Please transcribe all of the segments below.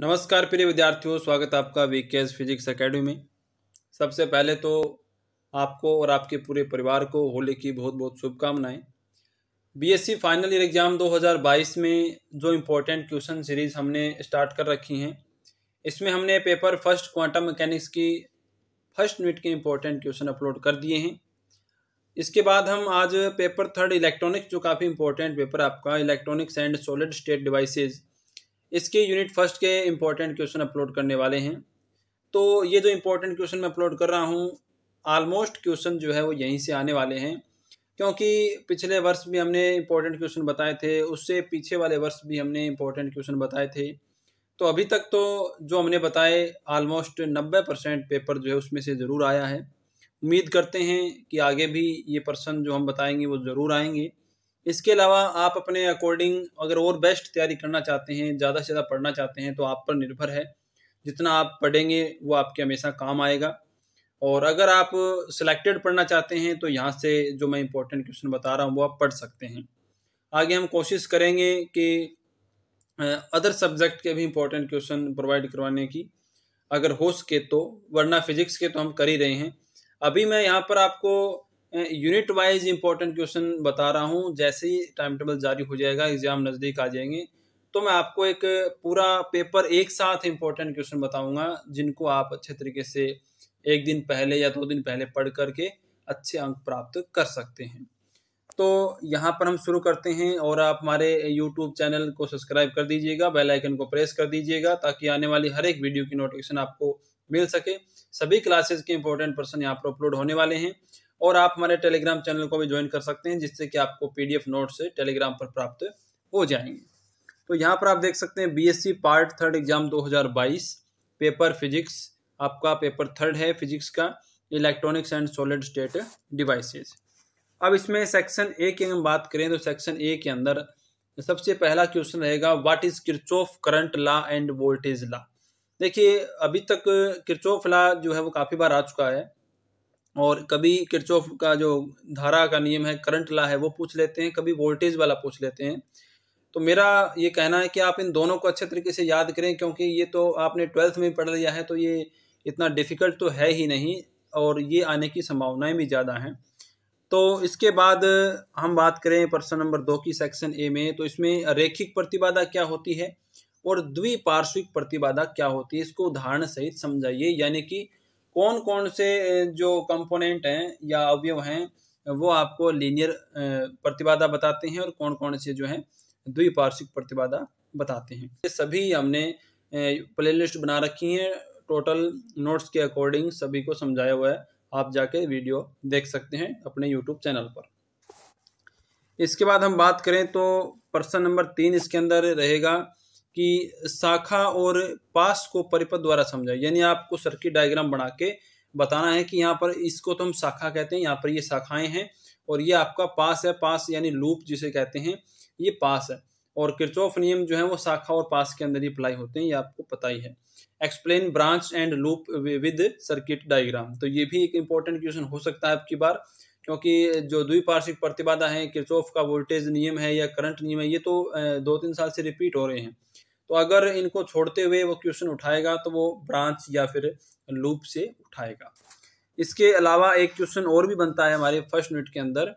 नमस्कार प्रिय विद्यार्थियों स्वागत आपका वी के फिजिक्स अकेडमी में सबसे पहले तो आपको और आपके पूरे परिवार को होली की बहुत बहुत शुभकामनाएं बीएससी फाइनल ईयर एग्ज़ाम 2022 में जो इम्पोर्टेंट क्वेश्चन सीरीज़ हमने स्टार्ट कर रखी हैं इसमें हमने पेपर फर्स्ट क्वांटम मैकेनिक्स की फर्स्ट यूनिट के इम्पोर्टेंट क्वेश्चन अपलोड कर दिए हैं इसके बाद हम आज पेपर थर्ड इलेक्ट्रॉनिक्स जो काफ़ी इम्पोर्टेंट पेपर आपका electronics and solid state devices इसके यूनिट फर्स्ट के इम्पोर्टेंट क्वेश्चन अपलोड करने वाले हैं तो ये जो इम्पोर्टेंट क्वेश्चन मैं अपलोड कर रहा हूँ आलमोस्ट क्वेश्चन जो है वो यहीं से आने वाले हैं क्योंकि पिछले वर्ष भी हमने इम्पोर्टेंट क्वेश्चन बताए थे उससे पीछे वाले वर्ष भी हमने इम्पोर्टेंट क्वेश्चन बताए थे तो अभी तक तो जो हमने बताए आलमोस्ट नब्बे परसेंट पेपर जो है उसमें से ज़रूर आया है उम्मीद करते हैं कि आगे भी ये पर्सन जो हम बताएंगे वो ज़रूर आएंगे इसके अलावा आप अपने अकॉर्डिंग अगर और बेस्ट तैयारी करना चाहते हैं ज़्यादा से ज़्यादा पढ़ना चाहते हैं तो आप पर निर्भर है जितना आप पढ़ेंगे वो आपके हमेशा काम आएगा और अगर आप सिलेक्टेड पढ़ना चाहते हैं तो यहाँ से जो मैं इंपॉर्टेंट क्वेश्चन बता रहा हूँ वो आप पढ़ सकते हैं आगे हम कोशिश करेंगे कि अदर सब्जेक्ट के भी इम्पोर्टेंट क्वेश्चन प्रोवाइड करवाने की अगर हो सके तो वरना फिजिक्स के तो हम कर ही रहे हैं अभी मैं यहाँ पर आपको यूनिट वाइज इंपॉर्टेंट क्वेश्चन बता रहा हूँ जैसे ही टाइम टेबल जारी हो जाएगा एग्जाम नज़दीक आ जाएंगे तो मैं आपको एक पूरा पेपर एक साथ इम्पोर्टेंट क्वेश्चन बताऊंगा जिनको आप अच्छे तरीके से एक दिन पहले या दो दिन पहले पढ़ करके अच्छे अंक प्राप्त कर सकते हैं तो यहाँ पर हम शुरू करते हैं और आप हमारे यूट्यूब चैनल को सब्सक्राइब कर दीजिएगा बेल आइकन को प्रेस कर दीजिएगा ताकि आने वाली हर एक वीडियो की नोटिफिकेशन आपको मिल सके सभी क्लासेस के इंपॉर्टेंट प्रश्न यहाँ पर अपलोड होने वाले हैं और आप हमारे टेलीग्राम चैनल को भी ज्वाइन कर सकते हैं जिससे कि आपको पीडीएफ नोट्स टेलीग्राम पर प्राप्त हो जाएंगे तो यहाँ पर आप देख सकते हैं BSc part third exam 2022 paper physics आपका पेपर थर्ड है फिजिक्स का electronics and solid state devices अब इसमें सेक्शन ए की हम बात करें तो सेक्शन ए के अंदर सबसे पहला क्वेश्चन रहेगा what is Kirchhoff current law and voltage law देखिए अभी तक किरचोफ लॉ जो है वो काफ़ी बार आ चुका है और कभी किरचोफ का जो धारा का नियम है करंट ला है वो पूछ लेते हैं कभी वोल्टेज वाला पूछ लेते हैं तो मेरा ये कहना है कि आप इन दोनों को अच्छे तरीके से याद करें क्योंकि ये तो आपने ट्वेल्थ में पढ़ लिया है तो ये इतना डिफ़िकल्ट तो है ही नहीं और ये आने की संभावनाएं भी ज़्यादा हैं तो इसके बाद हम बात करें प्रश्न नंबर दो की सेक्शन ए में तो इसमें रेखिक प्रतिबाधा क्या होती है और द्विपार्श्विक प्रतिबाधा क्या होती है इसको उदाहरण सहित समझाइए यानी कि कौन कौन से जो कंपोनेंट हैं या अवयव हैं वो आपको लीनियर प्रतिबाधा बताते हैं और कौन कौन से जो हैं द्विपार्श्विक प्रतिबाधा बताते हैं ये सभी हमने प्लेलिस्ट बना रखी है टोटल नोट्स के अकॉर्डिंग सभी को समझाया हुआ है आप जाके वीडियो देख सकते हैं अपने यूट्यूब चैनल पर इसके बाद हम बात करें तो प्रश्न नंबर तीन इसके अंदर रहेगा कि शाखा और पास को परिपथ द्वारा समझाए यानी आपको सर्किट डायग्राम बना के बताना है कि यहाँ पर इसको तो हम शाखा कहते हैं यहाँ पर ये यह शाखाएं हैं और ये आपका पास है पास यानी लूप जिसे कहते हैं ये पास है और किरचॉफ नियम जो है वो शाखा और पास के अंदर ही अप्लाई होते हैं ये आपको पता ही है explain branch and loop with circuit diagram तो ये भी एक इंपॉर्टेंट क्वेश्चन हो सकता है आपकी बार क्योंकि जो द्विपार्श्विक प्रतिबाधा है किरचोफ का वोल्टेज नियम है या करंट नियम है ये तो दो तीन साल से रिपीट हो रहे हैं तो अगर इनको छोड़ते हुए वो क्वेश्चन उठाएगा तो वो ब्रांच या फिर लूप से उठाएगा इसके अलावा एक क्वेश्चन और भी बनता है हमारे फर्स्ट यूनिट के अंदर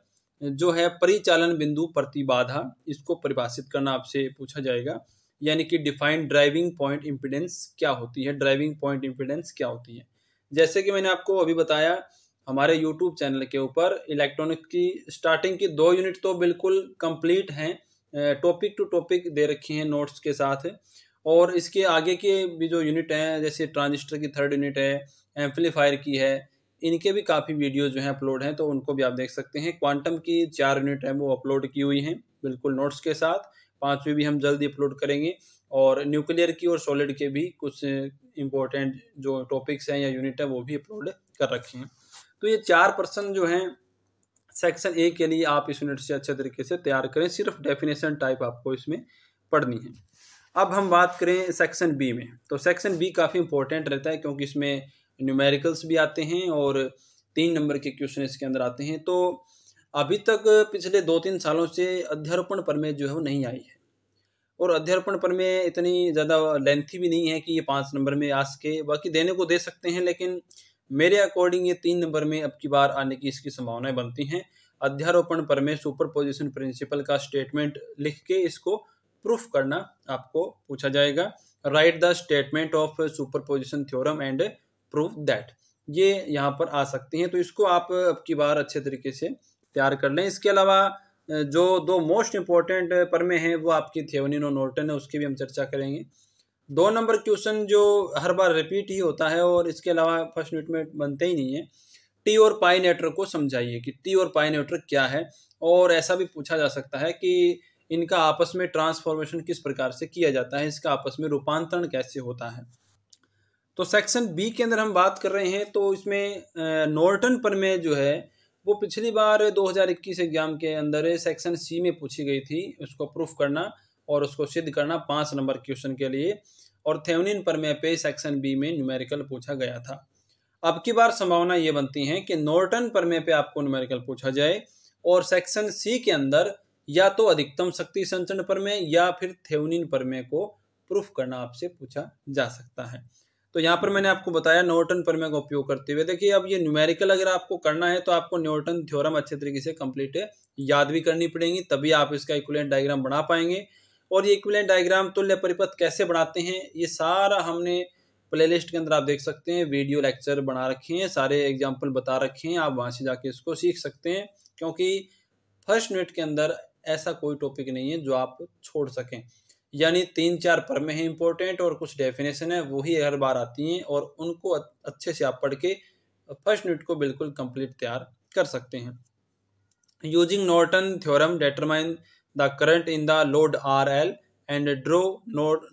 जो है परिचालन बिंदु प्रतिबाधा इसको परिभाषित करना आपसे पूछा जाएगा यानी कि डिफाइंड ड्राइविंग पॉइंट इम्पिडेंस क्या होती है ड्राइविंग पॉइंट इम्पिडेंस क्या होती है जैसे कि मैंने आपको अभी बताया हमारे यूट्यूब चैनल के ऊपर इलेक्ट्रॉनिक की स्टार्टिंग की दो यूनिट तो बिल्कुल कंप्लीट हैं टॉपिक टू टॉपिक दे रखी हैं नोट्स के साथ और इसके आगे के भी जो यूनिट हैं जैसे ट्रांजिस्टर की थर्ड यूनिट है एम्पलीफायर की है इनके भी काफ़ी वीडियो जो हैं अपलोड हैं तो उनको भी आप देख सकते हैं क्वांटम की चार यूनिट हैं वो अपलोड की हुई हैं बिल्कुल नोट्स के साथ पाँचवीं भी हम जल्दी अपलोड करेंगे और न्यूक्लियर की और सॉलिड के भी कुछ इम्पोर्टेंट जो टॉपिक्स हैं या यूनिट हैं वो भी अपलोड कर रखे हैं तो ये चार प्रश्न जो हैं सेक्शन ए के लिए आप इस यूनिट से अच्छे तरीके से तैयार करें सिर्फ डेफिनेशन टाइप आपको इसमें पढ़नी है अब हम बात करें सेक्शन बी में तो सेक्शन बी काफ़ी इंपॉर्टेंट रहता है क्योंकि इसमें न्यूमेरिकल्स भी आते हैं और तीन नंबर के क्वेश्चन इसके अंदर आते हैं तो अभी तक पिछले दो तीन सालों से अध्यारोपण में जो है वो नहीं आई है और अध्यारोपण में इतनी ज़्यादा लेंथी भी नहीं है कि ये पाँच नंबर में आ सके बाकी देने को दे सकते हैं लेकिन मेरे अकॉर्डिंग ये तीन नंबर में अब की बार आने की इसकी संभावनाएं बनती हैं अध्यारोपण पर में सुपर पोजिशन प्रिंसिपल का स्टेटमेंट लिख के इसको प्रूफ करना आपको पूछा जाएगा write the statement of superposition theorem and proof that ये यहाँ पर आ सकती हैं तो इसको आप अब की बार अच्छे तरीके से तैयार कर लें इसके अलावा जो दो मोस्ट पर परमे हैं वो आपकी थेवनिन और नोर्टन है उसकी भी हम चर्चा करेंगे दो नंबर क्वेश्चन जो हर बार रिपीट ही होता है और इसके अलावा फर्स्ट यूनिट में बनते ही नहीं है टी और पाई नेटवर्क को समझाइए कि टी और पाई नेटवर्क क्या है और ऐसा भी पूछा जा सकता है कि इनका आपस में ट्रांसफॉर्मेशन किस प्रकार से किया जाता है इसका आपस में रूपांतरण कैसे होता है तो सेक्शन बी के अंदर हम बात कर रहे हैं तो इसमें नॉर्टन में जो है वो पिछली बार 2021 एग्जाम के अंदर सेक्शन सी में पूछी गई थी उसको प्रूफ करना और उसको सिद्ध करना पाँच नंबर क्वेश्चन के लिए और थेवनिन प्रमेय पे सेक्शन बी में न्यूमेरिकल पूछा गया था अब की बार संभावना ये बनती है कि नॉर्टन प्रमेय पे आपको न्यूमेरिकल पूछा जाए और सेक्शन सी के अंदर या तो अधिकतम शक्ति संचरण प्रमेय या फिर थेवनिन प्रमेय को प्रूफ करना आपसे पूछा जा सकता है तो यहाँ पर मैंने आपको बताया न्यूटन प्रमेय का उपयोग करते हुए देखिए अब ये न्यूमेरिकल अगर आपको करना है तो आपको न्यूटन थ्योरम अच्छे तरीके से कंप्लीट याद भी करनी पड़ेगी तभी आप इसका इक्वलेंट डायग्राम बना पाएंगे और ये इक्विलेंट डायग्राम तुल्य परिपथ कैसे बनाते हैं ये सारा हमने प्लेलिस्ट के अंदर आप देख सकते हैं वीडियो लेक्चर बना रखे हैं सारे एग्जाम्पल बता रखे हैं आप वहाँ से जाके इसको सीख सकते हैं क्योंकि फर्स्ट यूनिट के अंदर ऐसा कोई टॉपिक नहीं है जो आप छोड़ सकें यानी तीन चार पर में है इम्पोर्टेंट और कुछ डेफिनेशन है वही हर बार आती हैं और उनको अच्छे से आप पढ़ के फर्स्ट यूनिट को बिल्कुल कंप्लीट तैयार कर सकते हैं using Norton theorem determine the current in the load R L and draw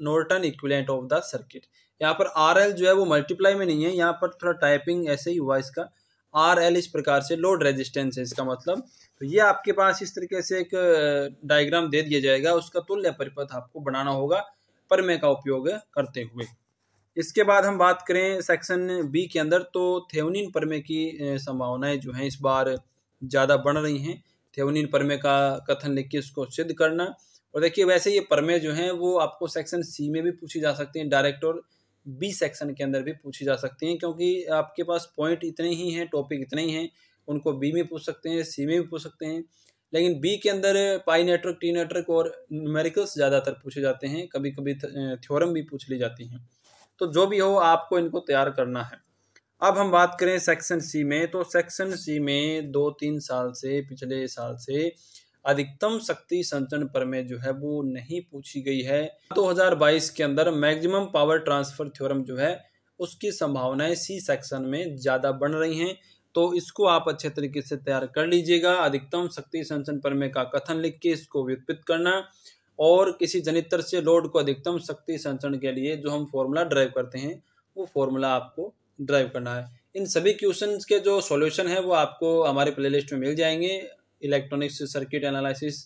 Norton equivalent of the circuit यहाँ पर आर एल जो है वो मल्टीप्लाई में नहीं है यहाँ पर थोड़ा टाइपिंग ऐसे ही हुआ इसका आर एल इस प्रकार से लोड रेजिस्टेंस है इसका मतलब तो ये आपके पास इस तरीके से एक डायग्राम दे दिया जाएगा उसका तुल्य परिपथ आपको बनाना होगा परमे का उपयोग करते हुए इसके बाद हम बात करें सेक्शन बी के अंदर तो थेवनिन परमे की संभावनाएं जो हैं इस बार ज़्यादा बढ़ रही हैं थेवनिन परमे का कथन लिख के उसको सिद्ध करना और देखिए वैसे ये परमे जो हैं वो आपको सेक्शन सी में भी पूछी जा सकती हैं डायरेक्ट और बी सेक्शन के अंदर भी पूछी जा सकती हैं क्योंकि आपके पास पॉइंट इतने ही हैं टॉपिक इतने ही हैं उनको बी में पूछ सकते हैं सी में भी पूछ सकते हैं लेकिन बी के अंदर पाई नेटवर्क टी नेटवर्क और न्यूमेरिकल्स ज़्यादातर पूछे जाते हैं कभी कभी थ्योरम भी पूछ ली जाती हैं तो जो भी हो आपको इनको तैयार करना है अब हम बात करें सेक्शन सी में तो सेक्शन सी में दो तीन साल से पिछले साल से अधिकतम शक्ति संचरण पर में जो है वो नहीं पूछी गई है 2022 के अंदर मैक्सिमम पावर ट्रांसफर थ्योरम जो है उसकी संभावनाएं सी सेक्शन में ज़्यादा बढ़ रही हैं तो इसको आप अच्छे तरीके से तैयार कर लीजिएगा अधिकतम शक्ति संचरण प्रमेय का कथन लिख के इसको व्युत्पित करना और किसी जनितर से लोड को अधिकतम शक्ति संचरण के लिए जो हम फॉर्मूला ड्राइव करते हैं वो फॉर्मूला आपको ड्राइव करना है इन सभी क्वेश्चन के जो सॉल्यूशन है वो आपको हमारे प्लेलिस्ट में मिल जाएंगे electronics circuit analysis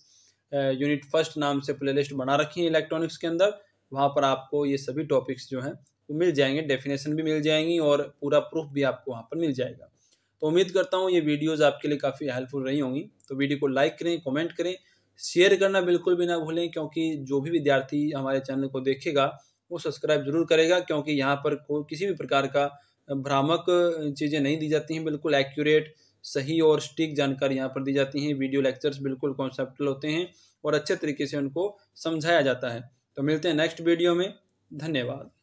unit first नाम से प्लेलिस्ट बना रखी है इलेक्ट्रॉनिक्स के अंदर वहाँ पर आपको ये सभी टॉपिक्स जो हैं वो मिल जाएंगे डेफिनेशन भी मिल जाएंगी और पूरा प्रूफ भी आपको वहाँ पर मिल जाएगा तो उम्मीद करता हूँ ये वीडियोज़ आपके लिए काफ़ी हेल्पफुल रही होंगी तो वीडियो को लाइक करें कॉमेंट करें शेयर करना बिल्कुल भी ना भूलें क्योंकि जो भी विद्यार्थी हमारे चैनल को देखेगा वो सब्सक्राइब जरूर करेगा क्योंकि यहाँ पर कोई किसी भी प्रकार का भ्रामक चीज़ें नहीं दी जाती हैं बिल्कुल एक्यूरेट सही और स्टिक जानकारी यहाँ पर दी जाती हैं वीडियो लेक्चर्स बिल्कुल कॉन्सेप्टल होते हैं और अच्छे तरीके से उनको समझाया जाता है तो मिलते हैं नेक्स्ट वीडियो में धन्यवाद